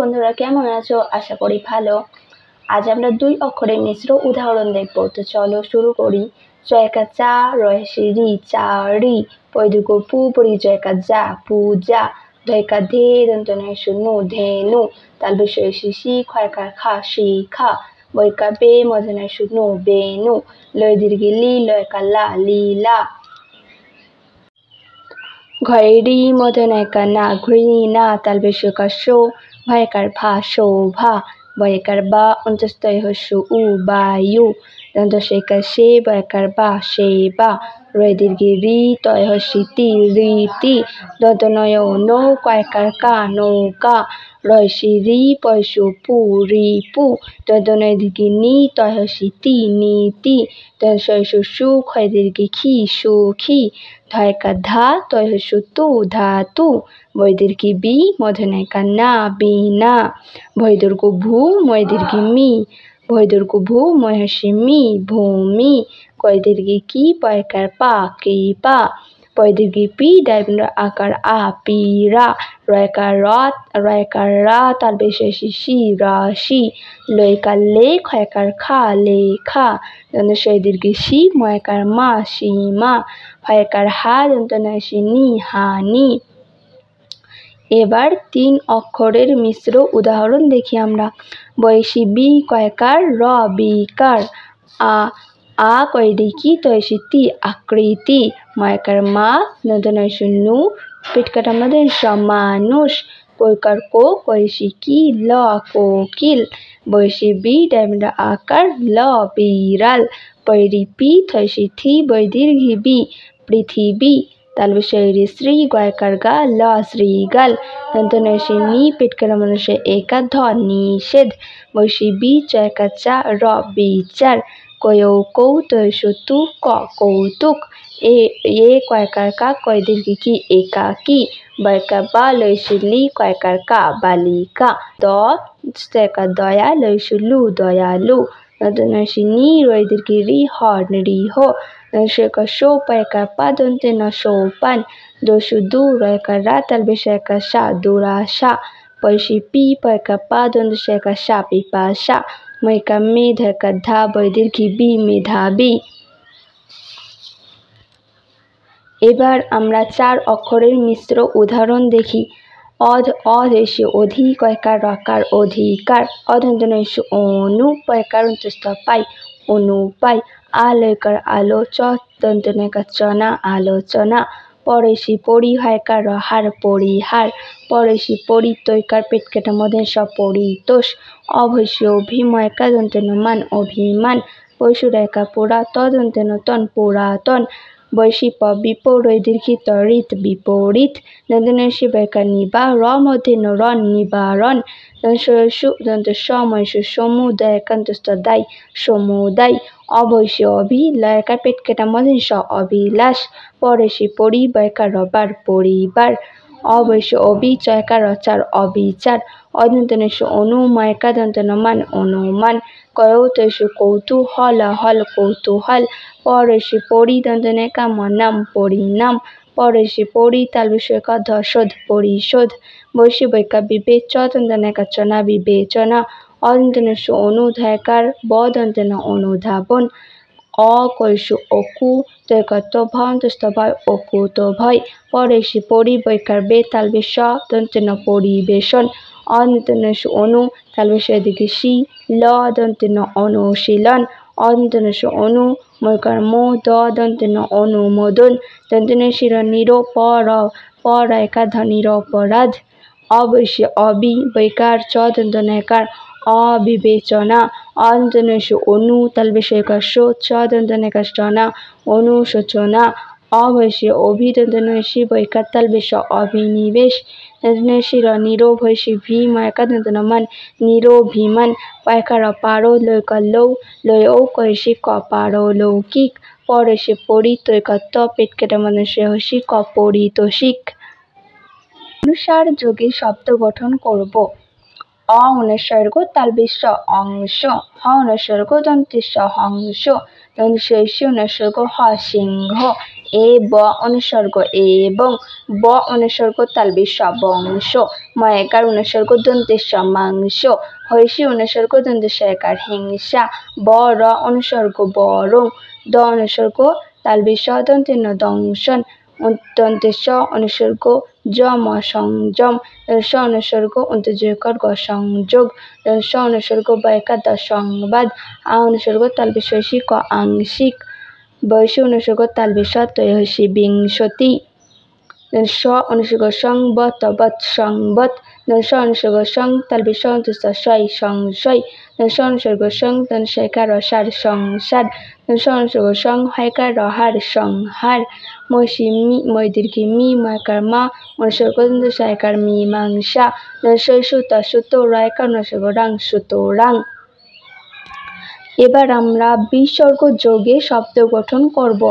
বন্ধুরা কেমন আছো আশা করি ভালো আজ আমরা দুই অক্ষরের মিশ্র উদাহরণ দেখব তো চলো শুরু করি জয়কা চা রয়েছে রি চা রি পৈদুকো পু পড়ি জয়কা যা পু যা জয়কা ধে দন্ত শুনু ধে নু তাল বিষয় শিশি খয়কা খা শি খা বৈকা বে মজনে শুনু বে নু লয় দীর্ঘি লি লয়কা লা লি লা ঘরেরই মতন একা না ঘুরি না তাল বেশকা শো भयकार भा शोभा भयकार बा अन्त्यस्त हो सु उ बा यु দশকার সে বয়কার বা সেই বা রয় দীর্ঘে রি তয় হসি তি রি নয় নৌ কয়কার কা নৌকা রয় সি রি পয়সু পু রি পু দন্ত নয় দীর্ঘে নি তয় হসি তি নি তি সু ক্ষয় দীর্ঘে খি সু খি ধয়কা ধা তয় হসু তু ধা তু বৈদীর্ঘি বি মধনায়কা না বি না ভয় ভু ভূ ময় মি ভয়দুর্গভু মহসিমি ভূমি কয়দীর্ঘি কি পয়কার পা কি পা পয়দীর্ঘি পি ডায়মন্ড আকার আ পি রয়কার রথ রয়কার রা তার বেশে শি রা শি লয়কার লে খয়কার খা লেখা খা দন্ত সয় শি ময়কার মা শি মা হয়কার হা দন্ত নি হা এবার তিন অক্ষরের মিশ্র উদাহরণ দেখি আমরা বয়সি বি কয়কার র বি কার আ আ কয় কি তয়সি তি আকৃতি ময়কার মা নদনয়সু নু পেটকাট আমাদের সমানুষ কৈকার কো কয়সি কি ল কোকিল বয়সি বি ডায়মন্ডা আকার ল বিড়াল পৈরি পি থৈসি থি বৈদীর্ঘি বি পৃথিবী 달비셰이리 스리 과이카르가 라 스리갈 निषेध वैशी बी चय कच्चा 차이카차 러 비찰 कोयो कौतु तु कौतुक ए ये कयकर का कय दिल की की एकाकी बा लयशुली कयकर का का द का दया लयशुलु दयालु नी रोय दिल की री हो Nanshe ka shopa eka padonte na shopan. Doshu dura eka ratal besha eka sha dura sha. Poishi pipa eka padon dusha eka sha pipa sha. Maika medha eka dhaboy dirki bi মেধাবী এবার আমরা চার অক্ষরের মিশ্র উদাহরণ দেখি অধ অদেশে অধিক একার অকার অধিকার অধন্তনৈশ অনু পয়কার অন্তস্থ পাই অনুপায় আলয়কার আলো চত্তন্তনেকার চনা আলোচনা পরেশি পরিহায়কার হার পরিহার পরেশি পরিতৈকার পেটকেটা মধ্যে সপরিতোষ অবশ্য অভিময় দন্তেন মান অভিমান পশুরায়কা পুরা তদন্তেন তন পুরাতন বৈশিপ বিপরৈ বিপরীত ঋত বিপরীত দন্তনশি বেকার নিবারণ অধীনরণ নিবারণ দন্তসু দন্ত সময় সমুদয় একান্ত দায় সমুদায় অবশ্য অভিলয় একা পেট কেটা মধ্যে স অভিলাষ পরেশি পরিবয়কার রবার পরিবার অবশ্য অবিচয়কার অচার অবিচার অদন্তনেশ অনুময় একাদন্ত নমান অনুমান કયોતેષુ કૌતુહલ હલ કૌતુહલ પડેશી પડી દંતને કામ નામ પડી નામ পরেশি পরিতাল বিষয়ক ধসোধ পরিশোধ বৈশিবৈকা বিবেচ তন্দনাকাচনা বিবেচনা অদন্তনেশ অনুধায়কার বদন্তন অনুধাবন অকৈশু অকু তৈকত ভন্তস্থ ভয় অকুত ভয় পরেশি পরিবৈকার বেতাল বিশ্ব দন্তন পরিবেশন অন্তনস অনু তালবে সে দিকে সি ল দন্তন অনু শিলন অনু মরকার মো দ দন্তন অনু মদন দন্তন শির নির প একা ধনির অপরাধ অবশ্য অবি বৈকার চ দন্তন একার অবিবেচনা অন্তনস অনু তালবে সে কার সো চ দন্তন একার চনা অনু অভিনন্দনশী বৈকাতাল বৈকাতালবেশ অভিনিবেশ তন্তনৈষীর নিরোভৈষী ভীম একাদন্তনমন নিরভিমান পয়কার পারো লৈকল্লৌ লৌ কৈষী কপারো লৌকিক পরশে পরিতৈকত্ব পেট কেটে মনুষ্য হসী শিখ অনুসার যোগে শব্দ গঠন করব অ অনুসর্গ তাল বিশ্ব অংশ হ অনুসর্গ দন্তিস্ব হংস দন্তিস্ব অনুসর্গ হ সিংহ এ ব অনুসর্গ এবং ব অনুসর্গ তালবিস্ব বংশ ময়কার অনুসর্গ দন্তেশ মাংস হৈশি অনুসর্গ দন্তেশ একার হিংসা ব র অনুসর্গ বরং দ অনুসর্গ তালবিস্ব দন্তেন দংশন দন্তেশ অনুসর্গ যম সংযম স অনুসর্গ অন্তর্জয়কর গ সংযোগ স অনুসর্গ বা একাদশ সংবাদ আ অনুসর্গ তালবিশেষিক আংশিক বয়সী অনুসর্গ তালবি তৈহসি বিংশতি স অনুসর্গ সংবত বত সংবত স অনুসর্গ সং তালবি সন্তুষ্ট সয় সংশয় স অনুসর্গ সং তন শেখার অসার সংসার স অনুসর্গ সং হয়কার রহার সংহার মসি মি মৈদীর্ঘি মি ময়কার মা অনুসর্গ সায়কার মীমাংসা শৈশুত সুতো রায়কার অনুসর্গ রাং সুতো রাং এবার আমরা বিসর্গ যোগে শব্দ গঠন করব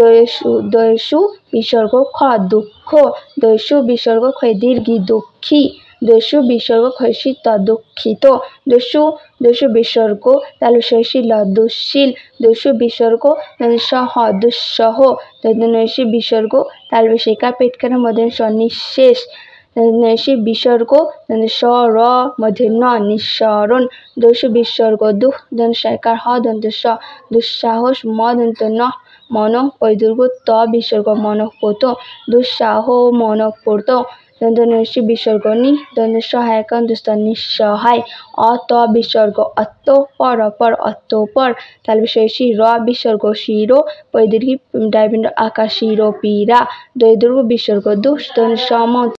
দয়সু দয়সু বিসর্গ খ দুঃখ দয়সু বিসর্গ ক্ষয় দীর্ঘি দুঃখী দস্যু বিসর্গ ক্ষয়সিত দুঃখিত দস্যু দস্যু বিসর্গ তালু শৈশীল দুঃশীল দস্যু বিসর্গ সহ দুঃসহ দৈনসী বিসর্গ তালু শিকা মধ্যে মদন নিঃশেষ সে বিসর্গ স র মধ্যে ন নিঃসরণ দোষ বিসর্গ দুঃখ দন্ত সরকার হ দন্ত স দুঃসাহস ম দন্ত ন মন পৈদুর্গ ত বিসর্গ মনঃপোত দুঃসাহ মন পড়ত নৈশী বিসর্গ নি দন্ত সহায়ক দুস্থ নিঃসহায় অত বিসর্গ অত্ত পর অপর অত্ত পর তাল বিশেষী র বিসর্গ শিরো পৈদীর্ঘী ডাইবিন্ড আকাশ শিরো পীরা দৈদুর্গ বিসর্গ দুষ্ট সম